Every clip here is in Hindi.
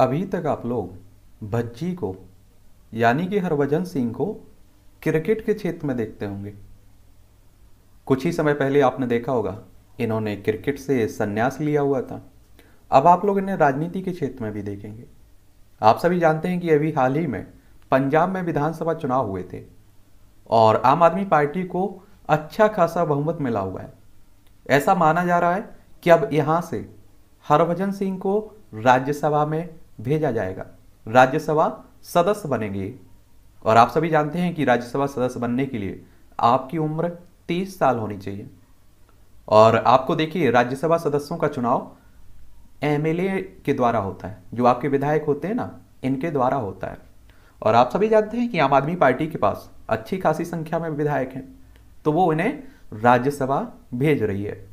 अभी तक आप लोग भज्जी को यानी कि हरभजन सिंह को क्रिकेट के क्षेत्र में देखते होंगे कुछ ही समय पहले आपने देखा होगा इन्होंने क्रिकेट से संन्यास लिया हुआ था अब आप लोग इन्हें राजनीति के क्षेत्र में भी देखेंगे आप सभी जानते हैं कि अभी हाल ही में पंजाब में विधानसभा चुनाव हुए थे और आम आदमी पार्टी को अच्छा खासा बहुमत मिला हुआ है ऐसा माना जा रहा है कि अब यहाँ से हरभजन सिंह को राज्यसभा में भेजा जाएगा राज्यसभा सदस्य बनेंगे और आप सभी जानते हैं कि राज्यसभा सदस्य बनने के लिए आपकी उम्र तीस साल होनी चाहिए और आपको देखिए राज्यसभा सदस्यों का चुनाव एमएलए के द्वारा होता है जो आपके विधायक होते हैं ना इनके द्वारा होता है और आप सभी जानते हैं कि आम आदमी पार्टी के पास अच्छी खासी संख्या में विधायक हैं तो वो इन्हें राज्यसभा भेज रही है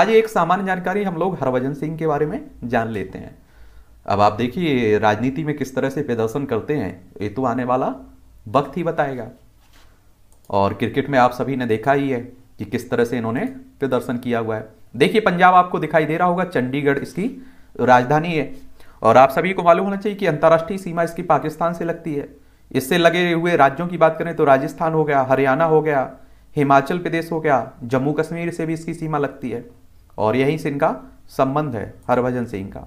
आज एक सामान्य जानकारी हम लोग हरभजन सिंह के बारे में जान लेते हैं अब आप देखिए राजनीति में किस तरह से प्रदर्शन करते हैं ये तो आने वाला वक्त ही बताएगा और क्रिकेट में आप सभी ने देखा ही है कि किस तरह से इन्होंने प्रदर्शन किया हुआ है देखिए पंजाब आपको दिखाई दे रहा होगा चंडीगढ़ इसकी राजधानी है और आप सभी को मालूम होना चाहिए कि अंतर्राष्ट्रीय सीमा इसकी पाकिस्तान से लगती है इससे लगे हुए राज्यों की बात करें तो राजस्थान हो गया हरियाणा हो गया हिमाचल प्रदेश हो गया जम्मू कश्मीर से भी इसकी सीमा लगती है और यहीं से इनका संबंध है हरभजन सिंह का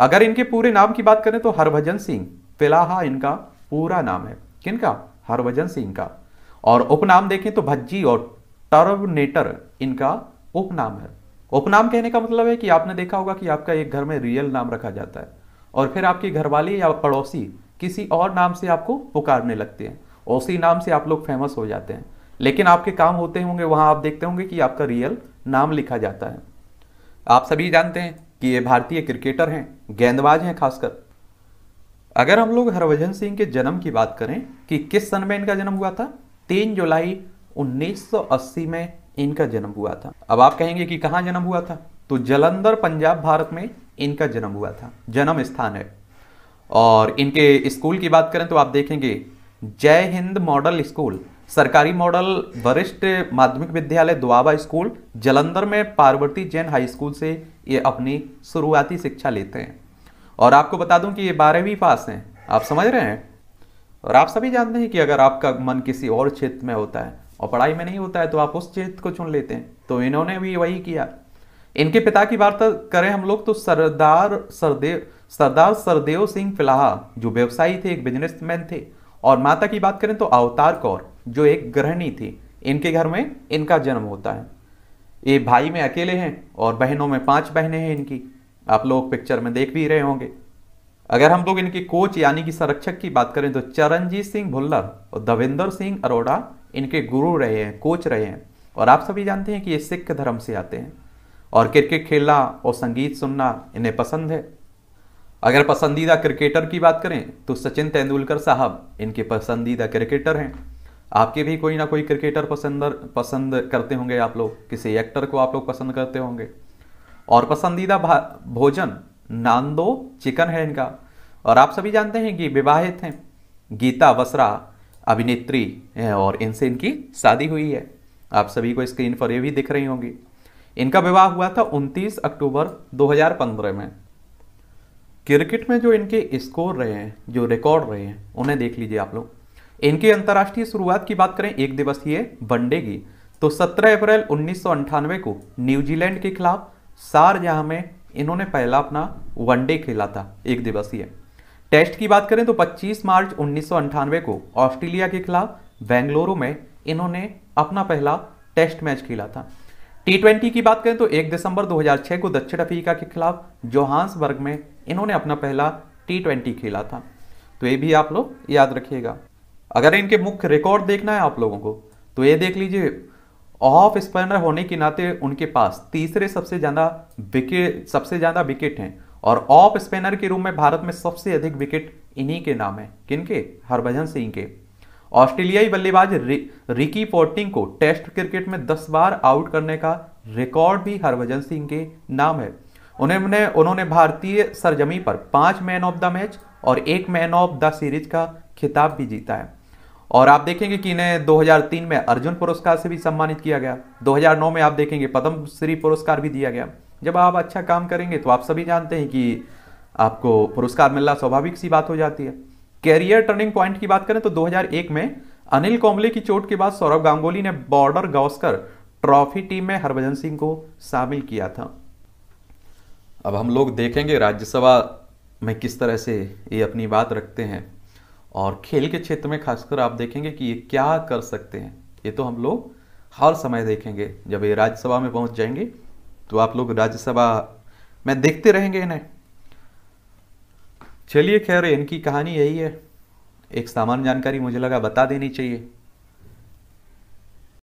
अगर इनके पूरे नाम की बात करें तो हरभजन सिंह फिलाहा इनका पूरा नाम है किनका हरभजन सिंह का और उपनाम देखें तो भज्जी और टर्बनेटर इनका उपनाम है उपनाम कहने का मतलब है कि आपने देखा होगा कि आपका एक घर में रियल नाम रखा जाता है और फिर आपके घर वाले या पड़ोसी किसी और नाम से आपको पुकारने लगते हैं उसी नाम से आप लोग फेमस हो जाते हैं लेकिन आपके काम होते होंगे वहां आप देखते होंगे कि आपका रियल नाम लिखा जाता है आप सभी जानते हैं कि ये भारतीय क्रिकेटर हैं गेंदबाज हैं खासकर अगर हम लोग हरभजन सिंह के जन्म की बात करें कि किस सन में इनका जन्म हुआ था तीन जुलाई 1980 में इनका जन्म हुआ था अब आप कहेंगे कि कहाँ जन्म हुआ था तो जलंधर पंजाब भारत में इनका जन्म हुआ था जन्म स्थान है और इनके स्कूल की बात करें तो आप देखेंगे जय हिंद मॉडल स्कूल सरकारी मॉडल वरिष्ठ माध्यमिक विद्यालय दुआबा स्कूल जलंधर में पार्वती जैन हाई स्कूल से ये अपनी शुरुआती शिक्षा लेते हैं और आपको बता दूं कि ये बारहवीं पास हैं आप समझ रहे हैं और आप सभी जानते हैं कि अगर आपका मन किसी और क्षेत्र में होता है और पढ़ाई में नहीं होता है तो आप उस क्षेत्र को चुन लेते हैं तो इन्होंने भी वही किया इनके पिता की वार्ता करें हम लोग तो सरदार सरदेव सरदार सरदेव सिंह फिलाहा जो व्यवसायी थे एक बिजनेसमैन थे और माता की बात करें तो अवतार कौर जो एक गृहणी थी इनके घर में इनका जन्म होता है ये भाई में अकेले हैं और बहनों में पांच बहनें हैं इनकी आप लोग पिक्चर में देख भी रहे होंगे अगर हम लोग इनके कोच यानी कि संरक्षक की बात करें तो चरणजीत सिंह भुल्लर और दविंदर सिंह अरोड़ा इनके गुरु रहे हैं कोच रहे हैं और आप सभी जानते हैं कि ये सिख धर्म से आते हैं और क्रिकेट खेलना और संगीत सुनना इन्हें पसंद है अगर पसंदीदा क्रिकेटर की बात करें तो सचिन तेंदुलकर साहब इनके पसंदीदा क्रिकेटर हैं आपके भी कोई ना कोई क्रिकेटर पसंद पसंद करते होंगे आप लोग किसी एक्टर को आप लोग पसंद करते होंगे और पसंदीदा भोजन नांदो चिकन है इनका और आप सभी जानते हैं कि विवाहित हैं गीता वसरा अभिनेत्री हैं और इनसे इनकी शादी हुई है आप सभी को स्क्रीन पर ये भी दिख रही होंगी इनका विवाह हुआ था 29 अक्टूबर 2015 में क्रिकेट में जो इनके स्कोर रहे हैं जो रिकॉर्ड रहे हैं उन्हें देख लीजिए आप लोग इनकी अंतर्राष्ट्रीय शुरुआत की बात करें एक दिवसीय वनडे की तो 17 अप्रैल उन्नीस को न्यूजीलैंड के खिलाफ शारजहां में इन्होंने पहला अपना वनडे खेला था एक दिवसीय टेस्ट की बात करें तो 25 मार्च उन्नीस को ऑस्ट्रेलिया के खिलाफ बेंगलुरु में इन्होंने अपना पहला टेस्ट मैच खेला था टी की बात करें तो 1 दिसंबर 2006 को दक्षिण अफ्रीका के खिलाफ जोहान्सबर्ग में इन्होंने अपना पहला टी खेला था तो ये भी आप लोग याद रखिएगा अगर इनके मुख्य रिकॉर्ड देखना है आप लोगों को तो ये देख लीजिए ऑफ स्पिनर होने के नाते उनके पास तीसरे सबसे ज़्यादा विकेट सबसे ज़्यादा विकेट हैं और ऑफ स्पिनर के रूप में भारत में सबसे अधिक विकेट इन्हीं के नाम है किनके हरभजन सिंह के ऑस्ट्रेलियाई बल्लेबाज रि, रिकी पोर्टिंग को टेस्ट क्रिकेट में दस बार आउट करने का रिकॉर्ड भी हरभजन सिंह के नाम है उन्होंने उन्होंने भारतीय सरजमी पर पांच मैन ऑफ द मैच और एक मैन ऑफ द सीरीज का खिताब भी जीता है और आप देखेंगे कि इन्हें 2003 में अर्जुन पुरस्कार से भी सम्मानित किया गया 2009 में आप देखेंगे पद्मश्री पुरस्कार भी दिया गया जब आप अच्छा काम करेंगे तो आप सभी जानते हैं कि आपको पुरस्कार मिलना स्वाभाविक सी बात हो जाती है कैरियर टर्निंग पॉइंट की बात करें तो 2001 में अनिल कोमले की चोट के बाद सौरभ गांगुली ने बॉर्डर गावस्कर ट्रॉफी टीम में हरभजन सिंह को शामिल किया था अब हम लोग देखेंगे राज्यसभा में किस तरह से ये अपनी बात रखते हैं और खेल के क्षेत्र में खासकर आप देखेंगे कि ये क्या कर सकते हैं ये तो हम लोग हर समय देखेंगे जब ये राज्यसभा में पहुंच जाएंगे तो आप लोग राज्यसभा में देखते रहेंगे इन्हें चलिए खैर इनकी कहानी यही है एक सामान्य जानकारी मुझे लगा बता देनी चाहिए